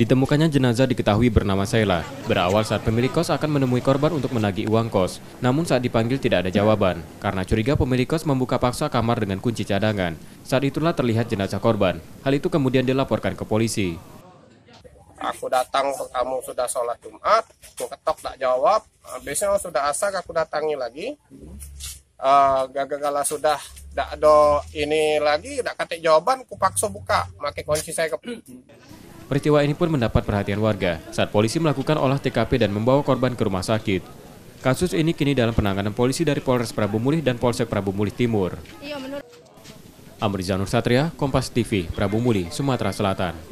Ditemukannya jenazah diketahui bernama Sheila. Berawal saat pemilik kos akan menemui korban untuk menagih uang kos. Namun saat dipanggil tidak ada jawaban. Karena curiga pemilik kos membuka paksa kamar dengan kunci cadangan. Saat itulah terlihat jenazah korban. Hal itu kemudian dilaporkan ke polisi. Aku datang kamu sudah sholat Jumat, aku ketok tak jawab. Ah, Biasanya sudah asal aku datangi lagi. Uh, sudah tak do ini lagi tak kate jawaban aku paksa buka pakai kunci saya ke Peristiwa ini pun mendapat perhatian warga saat polisi melakukan olah TKP dan membawa korban ke rumah sakit. Kasus ini kini dalam penanganan polisi dari Polres Prabu Mulih dan Polsek Prabu Mulih Timur. Iya, Amrizanur Satria, Kompas TV, Prabu Mulih, Sumatera Selatan.